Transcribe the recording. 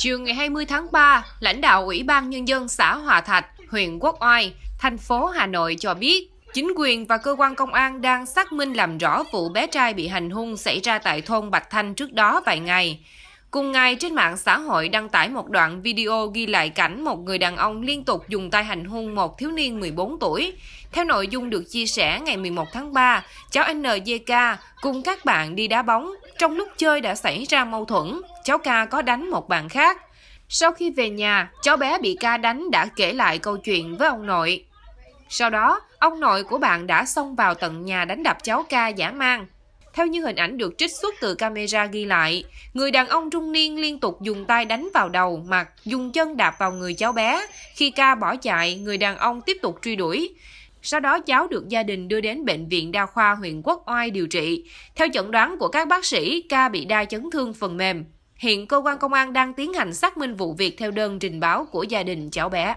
Chiều ngày 20 tháng 3, lãnh đạo Ủy ban Nhân dân xã Hòa Thạch, huyện Quốc Oai, thành phố Hà Nội cho biết, chính quyền và cơ quan công an đang xác minh làm rõ vụ bé trai bị hành hung xảy ra tại thôn Bạch Thanh trước đó vài ngày. Cùng ngày, trên mạng xã hội đăng tải một đoạn video ghi lại cảnh một người đàn ông liên tục dùng tay hành hung một thiếu niên 14 tuổi. Theo nội dung được chia sẻ ngày 11 tháng 3, cháu NJK cùng các bạn đi đá bóng. Trong lúc chơi đã xảy ra mâu thuẫn, cháu K có đánh một bạn khác. Sau khi về nhà, cháu bé bị K đánh đã kể lại câu chuyện với ông nội. Sau đó, ông nội của bạn đã xông vào tận nhà đánh đập cháu K giả mang, theo như hình ảnh được trích xuất từ camera ghi lại, người đàn ông trung niên liên tục dùng tay đánh vào đầu, mặt, dùng chân đạp vào người cháu bé. Khi ca bỏ chạy, người đàn ông tiếp tục truy đuổi. Sau đó cháu được gia đình đưa đến Bệnh viện Đa khoa huyện Quốc Oai điều trị. Theo chẩn đoán của các bác sĩ, ca bị đa chấn thương phần mềm. Hiện cơ quan công an đang tiến hành xác minh vụ việc theo đơn trình báo của gia đình cháu bé.